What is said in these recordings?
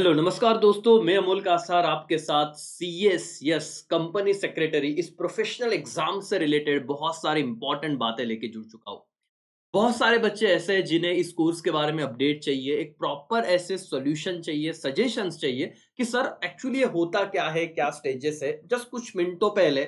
Hello नमस्कार दोस्तों मैं अमोल कासार आपके साथ C S yes company secretary इस प्रोफेशनल एग्जाम से रिलेटेड बहुत सारे इंपॉर्टेंट बातें लेके जुड़ चुका हूँ बहुत सारे बच्चे ऐसे हैं जिन्हें इस कोर्स के बारे में अपडेट चाहिए एक प्रॉपर ऐसे सॉल्यूशन चाहिए सजेशंस चाहिए कि सर एक्चुअली होता क्या है क्या स्टेजेस है जस्ट कुछ मिनटों पहले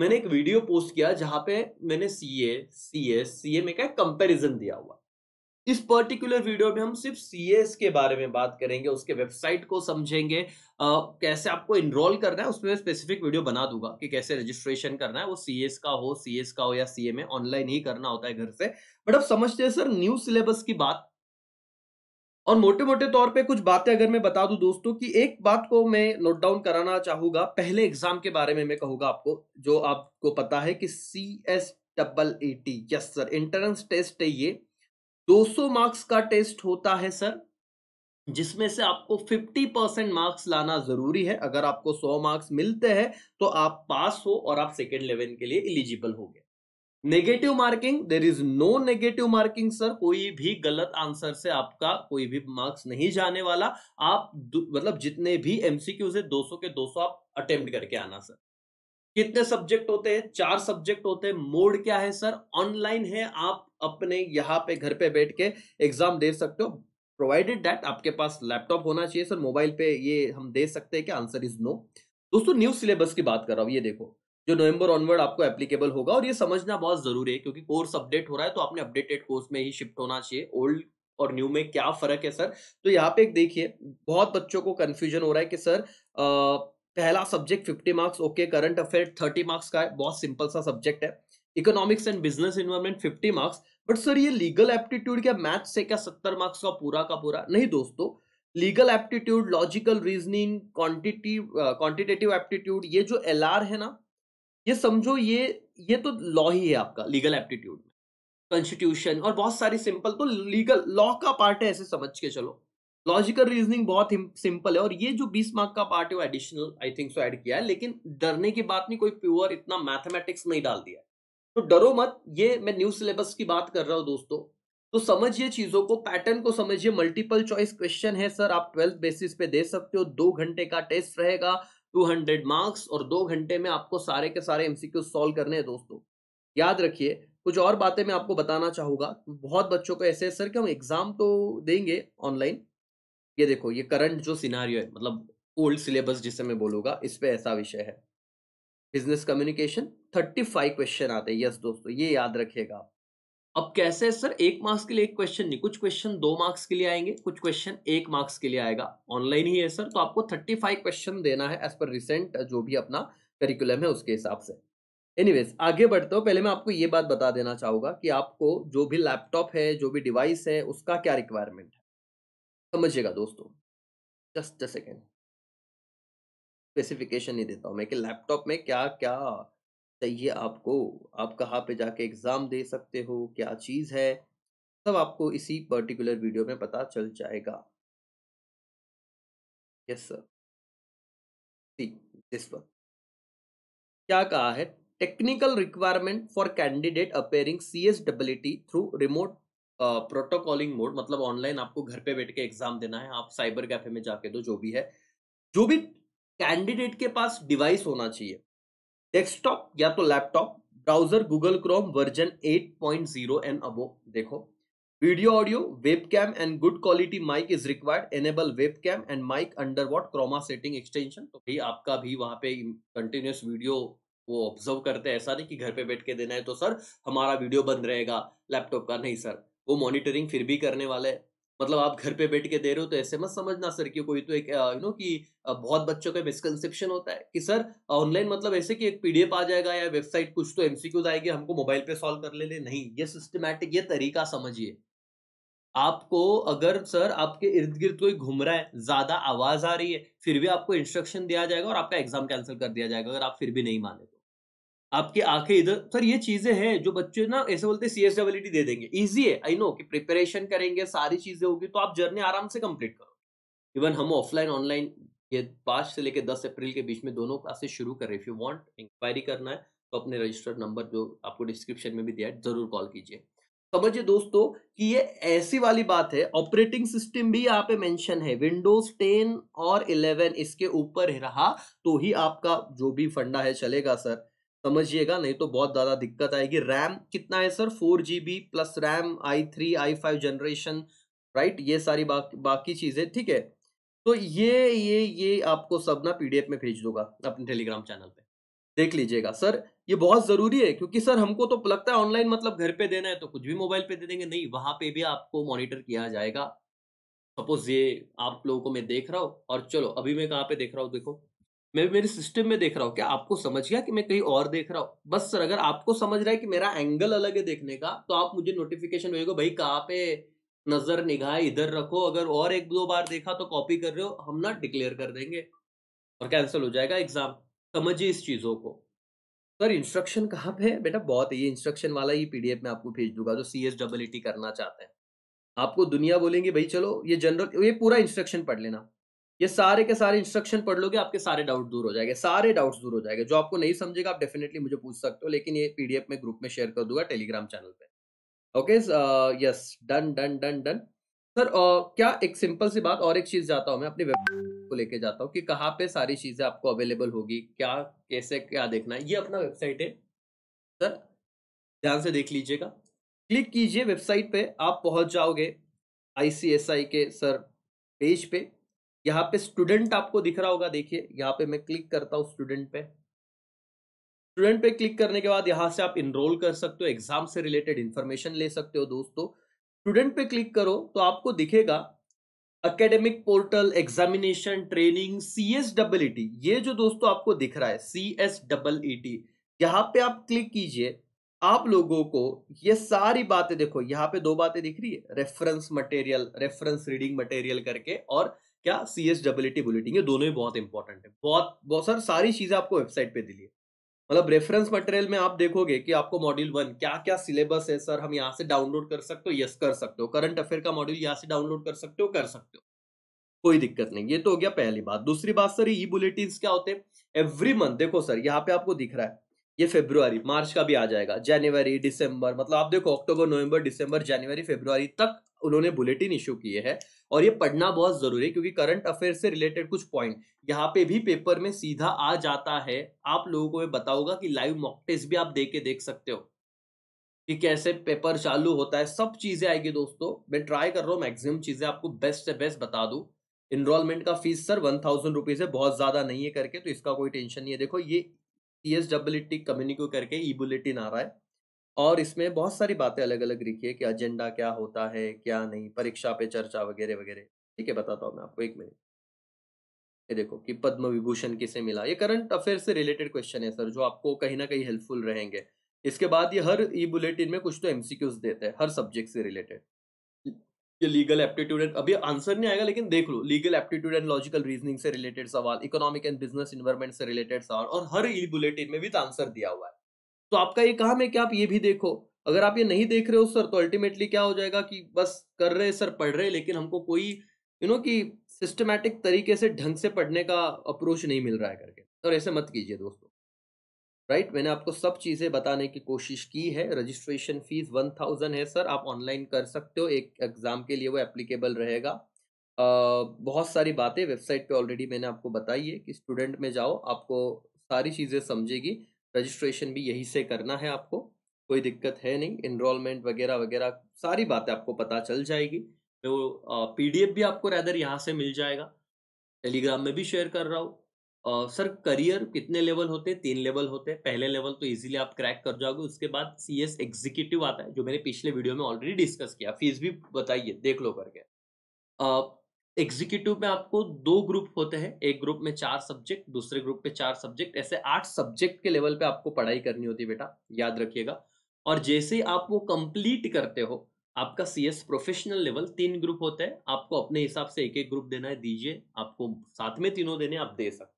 मैंने एक वीडियो पोस्ट किया जहाँ पे मैंने सी ए सी एस सी ए में क्या कंपेरिजन दिया हुआ इस पर्टिकुलर वीडियो में हम सिर्फ सीएस के बारे में बात करेंगे उसके वेबसाइट को समझेंगे आ, कैसे आपको इनरोल करना है उसमें स्पेसिफिक वीडियो बना दूंगा कि कैसे रजिस्ट्रेशन करना है वो सीएस का हो सीएस का हो या सीए ऑनलाइन ही करना होता है घर से बट अब समझते हैं सर न्यू सिलेबस की बात और मोटे मोटे तौर पे कुछ बातें अगर मैं बता दूं दोस्तों कि एक बात को मैं नोट डाउन कराना चाहूंगा पहले एग्जाम के बारे में मैं कहूंगा आपको जो आपको पता है कि C S double E T yes sir entrance test है ये 200 मार्क्स का टेस्ट होता है सर जिसमें से आपको 50 परसेंट मार्क्स लाना जरूरी है अगर आपको 100 मार्क्स मिलते हैं तो आप पास हो और आप सेकेंड लेवल के लिए इलिजिबल हो गए negative marking there is no negative marking sir कोई भी गलत आंसर से आपका कोई भी मार्क्स नहीं जाने वाला आप मतलब जितने भी एमसीक्यूज है 200 के 200 आप अटेम्प्ट करके आना सर कितने सब्जेक्ट होते हैं चार सब्जेक्ट होते हैं मोड क्या है सर ऑनलाइन है आप अपने यहाँ पे घर पे बैठ के एग्जाम दे सकते हो प्रोवाइडेड दैट आपके पास लैपटॉप होना चाहिए सर मोबाइल पे ये हम दे सकते हैं कि आंसर इज नो दोस्तों न्यू सिलेबस की बात कर रहा हूँ ये देखो जो नवंबर ऑनवर्ड आपको एप्लीकेबल होगा और ये समझना बहुत जरूरी है क्योंकि कोर्स अपडेट हो रहा है तो आपने अपडेटेड कोर्स में ही शिफ्ट होना चाहिए ओल्ड और न्यू में क्या फर्क है सर तो यहाँ पे एक देखिए बहुत बच्चों को कंफ्यूजन हो रहा है कि सर आ, पहला subject fifty marks okay current affair thirty marks का है बहुत सिंपल सा सब्जेक्ट है economics and business environment fifty marks but sir ये लीगल एप्टीट्यूड क्या मैथ से क्या सत्तर मार्क्स का पूरा का पूरा नहीं दोस्तों legal aptitude logical reasoning quantitative quantitative aptitude ये जो एल है ना ये समझो ये ये तो लॉ ही है आपका लीगल एप्टीट्यूड कॉन्स्टिट्यूशन और बहुत सारी सिंपल तो लीगल लॉ का पार्ट है ऐसे समझ के चलो लॉजिकल रीजनिंग बहुत सिंपल है और ये जो 20 मार्क का पार्ट है वो additional I think so add किया है लेकिन डरने की बात नहीं कोई प्योर इतना मैथमेटिक्स नहीं डाल दिया तो डरो मत ये मैं न्यू सिलेबस की बात कर रहा हूँ दोस्तों तो समझिए चीजों को पैटर्न को समझिए मल्टीपल चॉइस क्वेश्चन है सर आप ट्वेल्थ बेसिस पे दे सकते हो दो घंटे का टेस्ट रहेगा टू हंड्रेड मार्क्स और दो घंटे में आपको सारे के सारे एमसीक्यू सॉल्व करने हैं दोस्तों याद रखिए कुछ और बातें मैं आपको बताना चाहूंगा बहुत बच्चों को ऐसे सर कि हम एग्जाम तो देंगे ऑनलाइन ये देखो ये करंट जो सिनारियो है मतलब ओल्ड सिलेबस जिसे मैं बोलूंगा इस पर ऐसा विषय है business communication thirty five question आते हैं यस दोस्तों ये याद रखिएगा आप अब कैसे है सर एक मार्क्स के लिए एक क्वेश्चन नहीं कुछ क्वेश्चन दो मार्क्स के लिए आएंगे कुछ क्वेश्चन एक मार्क्स के लिए आएगा ऑनलाइन ही है सर तो आपको थर्टी फाइव क्वेश्चन देना है एज पर रिसेंट जो भी अपना करिकुलम है उसके हिसाब से एनीवेज आगे बढ़ते हो पहले मैं आपको ये बात बता देना चाहूंगा कि आपको जो भी लैपटॉप है जो भी डिवाइस है उसका क्या रिक्वायरमेंट समझिएगा दोस्तों जस्ट सेकेंड स्पेसिफिकेशन नहीं देता हूँ मैं कि लैपटॉप में क्या क्या चाहिए आपको आप कहाँ पे जाके एग्ज़ाम दे सकते हो क्या चीज़ है सब आपको इसी पर्टिकुलर वीडियो में पता चल जाएगा यस सर ठीक दिस वन क्या कहा है technical requirement for candidate appearing C S T through remote proctoring mode मतलब ऑनलाइन आपको घर पे बैठ के एग्जाम देना है आप साइबर कैफे में जाके दो जो भी है जो भी कैंडिडेट के पास डिवाइस होना चाहिए डेस्कटॉप या तो laptop browser Google Chrome version 8.0 and above देखो video audio web cam and good quality mic is required enable web cam and mic under what chroma setting extension तो भाई आपका भी वहां पे कंटिन्यूस वीडियो वो ऑब्जर्व करते हैं ऐसा नहीं कि घर पे बैठ के देना है तो सर हमारा वीडियो बंद रहेगा लैपटॉप का नहीं सर वो मॉनिटरिंग फिर भी करने वाला है मतलब आप घर पे बैठ के दे रहे हो तो ऐसे मत समझना सर कि कोई तो एक यू नो कि बहुत बच्चों का मिसकनसेप्शन होता है कि सर ऑनलाइन मतलब ऐसे कि एक पीडीएफ आ जाएगा या वेबसाइट कुछ तो एमसीक्यूज आएगी हमको मोबाइल पे सॉल्व कर ले ले नहीं ये सिस्टमैटिक ये तरीका समझिए आपको अगर सर आपके इर्द गिर्द कोई घूम रहा है ज्यादा आवाज आ रही है फिर भी आपको इंस्ट्रक्शन दिया जाएगा और आपका एग्जाम कैंसिल कर दिया जाएगा अगर आप फिर भी नहीं माने तो आपकी आंखें इधर सर ये चीजें हैं जो बच्चे ना ऐसे बोलते सी एस डब्ल्यू दे देंगे इजी है आई नो कि प्रिपरेशन करेंगे सारी चीजें होगी तो आप जर्नी आराम से कंप्लीट करो इवन हम ऑफलाइन ऑनलाइन ये पांच से लेकर दस अप्रैल के बीच में दोनों क्लासेस शुरू करें इफ़ यू वांट इंक्वायरी करना है तो अपने रजिस्टर्ड नंबर जो आपको डिस्क्रिप्शन में भी दिया है जरूर कॉल कीजिए समझिए दोस्तों कि ये ऐसी वाली बात है ऑपरेटिंग सिस्टम भी यहाँ पे मेंशन है विंडोज टेन और इलेवन इसके ऊपर रहा तो ही आपका जो भी फंडा है चलेगा सर समझिएगा नहीं तो बहुत ज़्यादा दिक्कत आएगी रैम कितना है sir four G B plus RAM I three I five generation right ये सारी बाक, बाकी चीज़ें ठीक है तो ये ये ये आपको सब ना पीडीएफ में भेज दूंगा अपने टेलीग्राम चैनल पे देख लीजिएगा सर ये बहुत ज़रूरी है क्योंकि सर हमको तो लगता है ऑनलाइन मतलब घर पे देना है तो कुछ भी मोबाइल पे दे देंगे नहीं वहां पे भी आपको मॉनिटर किया जाएगा सपोज ये आप लोगों को मैं देख रहा हूँ और चलो अभी मैं कहाँ पे देख रहा हूँ देखो मैं मेरे सिस्टम में देख रहा हूँ क्या आपको समझ गया कि मैं कहीं और देख रहा हूँ बस सर अगर आपको समझ रहा है कि मेरा एंगल अलग है देखने का तो आप मुझे नोटिफिकेशन भेजो भाई कहाँ पे नजर निगाह इधर रखो अगर और एक दो बार देखा तो कॉपी कर रहे हो हम ना डिक्लेयर कर देंगे और कैंसिल हो जाएगा एग्जाम समझिए इस चीज़ों को सर इंस्ट्रक्शन कहाँ पे है बेटा बहुत है ये इंस्ट्रक्शन वाला ही पीडीएफ में आपको भेज दूंगा जो C S double E T करना चाहते हैं आपको दुनिया बोलेंगे भाई चलो ये जनरल ये पूरा इंस्ट्रक्शन पढ़ लेना ये सारे के सारे इंस्ट्रक्शन पढ़ लोगे आपके सारे डाउट दूर हो जाएंगे सारे डाउट्स दूर हो जाएंगे जो आपको नहीं समझेगा आप डेफिनेटली मुझे पूछ सकते हो लेकिन ये पीडीएफ में ग्रुप में शेयर कर दूंगा टेलीग्राम चैनल पे okay yes done done done done sir क्या एक सिंपल सी बात और एक चीज जाता हूँ मैं अपनी वेबसाइट को लेके जाता हूँ कि कहाँ पे सारी चीजें आपको अवेलेबल होगी क्या कैसे क्या देखना है ये अपना वेबसाइट है सर ध्यान से देख लीजिएगा क्लिक कीजिए वेबसाइट पे आप पहुंच जाओगे आईसीएसआई के सर पेज पे यहाँ पे स्टूडेंट आपको दिख रहा होगा देखिए यहाँ पे मैं क्लिक करता हूँ स्टूडेंट पे स्टूडेंट पे क्लिक करने के बाद यहाँ से आप इनरोल कर सकते हो एग्जाम से रिलेटेड इंफॉर्मेशन ले सकते हो दोस्तों स्टूडेंट पे क्लिक करो तो आपको दिखेगा academic portal examination training C S double E T ये जो दोस्तों आपको दिख रहा है सी एस डबल ईटी यहाँ पे आप क्लिक कीजिए आप लोगों को ये सारी बातें देखो यहाँ पे दो बातें दिख रही है reference material reference reading material करके और क्या C S W T bulletin ये दोनों ही बहुत इंपॉर्टेंट है बहुत बहुत सर सारी चीज़ें आपको वेबसाइट पे दिली है मतलब रेफरेंस मटेरियल में आप देखोगे कि आपको मॉड्यूल वन क्या क्या सिलेबस है सर हम यहाँ से डाउनलोड कर सकते हो यस कर सकते हो करंट अफेयर का मॉड्यूल यहाँ से डाउनलोड कर सकते हो कर सकते हो कोई दिक्कत नहीं ये तो हो गया पहली बात दूसरी बात सर ई बुलेटिन क्या होते हैं एवरी मंथ देखो सर यहाँ पे आपको दिख रहा है ये फेब्रुआरी मार्च का भी आ जाएगा जनवरी दिसंबर मतलब आप देखो अक्टूबर नवंबर दिसंबर जनवरी फेब्रुआरी तक उन्होंने बुलेटिन इशू किए हैं और ये पढ़ना बहुत जरूरी है क्योंकि करंट अफेयर से रिलेटेड कुछ पॉइंट यहाँ पे भी पेपर में सीधा आ जाता है आप लोगों को मैं बताऊंगा कि लाइव मॉक टेस्ट भी आप दे के देख सकते हो कि कैसे पेपर चालू होता है सब चीजें आएगी दोस्तों मैं ट्राई कर रहा हूँ मैक्सिमम चीजें आपको बेस्ट से बेस्ट बता दू इनरोलमेंट का fees sir one thousand rupees है बहुत ज्यादा नहीं है करके तो इसका कोई टेंशन नहीं है देखो ये ई एस डब्ल्यू कम्युनिको करके ई बुलेटिन आ रहा है और इसमें बहुत सारी बातें अलग अलग लिखी है कि एजेंडा क्या होता है क्या नहीं परीक्षा पे चर्चा वगैरह वगैरह ठीक है बताता हूँ मैं आपको एक मिनट ये देखो कि पद्म विभूषण किसे मिला ये करंट अफेयर से रिलेटेड क्वेश्चन है सर जो आपको कहीं ना कहीं हेल्पफुल रहेंगे इसके बाद ये हर ई बुलेटिन में कुछ तो एमसीक्यूज देते हैं हर सब्जेक्ट से रिलेटेड ये लीगल एप्टीट्यूड एंड अभी आंसर नहीं आएगा लेकिन देख लो legal aptitude and logical reasoning से रिलेटेड सवाल इकोनॉमिक एंड बिजनेस इन्वायरमेंट से रिलेटेड सवाल और हर ई e बुलेटिन में भी आंसर तो दिया हुआ है तो आपका ये काम है कि आप ये भी देखो अगर आप ये नहीं देख रहे हो सर तो अल्टीमेटली क्या हो जाएगा कि बस कर रहे सर पढ़ रहे लेकिन हमको कोई यू नो कि सिस्टमैटिक तरीके से ढंग से पढ़ने का अप्रोच नहीं मिल रहा है करके और ऐसे मत कीजिए दोस्तों राइट right? मैंने आपको सब चीज़ें बताने की कोशिश की है रजिस्ट्रेशन फीस वन थाउजेंड है सर आप ऑनलाइन कर सकते हो एक एग्ज़ाम के लिए वो एप्लीकेबल रहेगा बहुत सारी बातें वेबसाइट पे ऑलरेडी मैंने आपको बताई है कि स्टूडेंट में जाओ आपको सारी चीज़ें समझेगी रजिस्ट्रेशन भी यहीं से करना है आपको कोई दिक्कत है नहीं इनरोलमेंट वगैरह वगैरह सारी बातें आपको पता चल जाएगी तो पीडीएफ भी आपको रैदर यहाँ से मिल जाएगा टेलीग्राम में भी शेयर कर रहा हूँ सर करियर कितने लेवल होते हैं तीन लेवल होते हैं पहले लेवल तो इजीली आप क्रैक कर जाओगे उसके बाद सी एस एग्जीक्यूटिव आता है जो मैंने पिछले वीडियो में ऑलरेडी डिस्कस किया फीस भी बताइए देख लो करके एग्जीक्यूटिव में आपको दो ग्रुप होते हैं एक ग्रुप में चार सब्जेक्ट दूसरे ग्रुप में चार सब्जेक्ट ऐसे आठ सब्जेक्ट के लेवल पे आपको पढ़ाई करनी होती है बेटा याद रखिएगा और जैसे ही आप वो कंप्लीट करते हो आपका सी एस प्रोफेशनल लेवल तीन ग्रुप होते हैं आपको अपने हिसाब से एक एक ग्रुप देना है दीजिए आपको साथ में तीनों देने आप दे सकते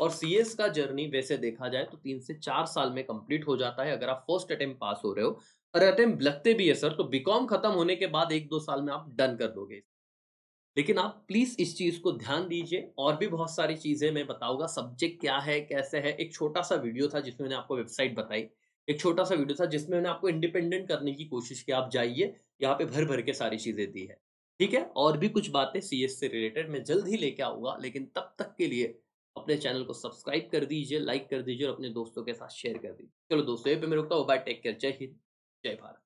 और सी का जर्नी वैसे देखा जाए तो तीन से चार साल में कंप्लीट हो जाता है अगर आप फर्स्ट अटेम्प पास हो रहे हो और अटेम्प लगते भी है सर तो बीकॉम खत्म होने के बाद एक दो साल में आप डन कर दोगे लेकिन आप प्लीज इस चीज को ध्यान दीजिए और भी बहुत सारी चीजें मैं बताऊंगा सब्जेक्ट क्या है कैसे है एक छोटा सा वीडियो था जिसमें मैंने आपको वेबसाइट बताई एक छोटा सा वीडियो था जिसमें मैंने आपको इंडिपेंडेंट करने की कोशिश की आप जाइए यहाँ पे भर भर के सारी चीजें दी है ठीक है और भी कुछ बातें सी से रिलेटेड मैं जल्द ही लेके आऊंगा लेकिन तब तक के लिए अपने चैनल को सब्सक्राइब कर दीजिए लाइक कर दीजिए और अपने दोस्तों के साथ शेयर कर दीजिए चलो दोस्तों ये पे मैं रुकता हूँ बाय टेक केयर जय हिंद जय भारत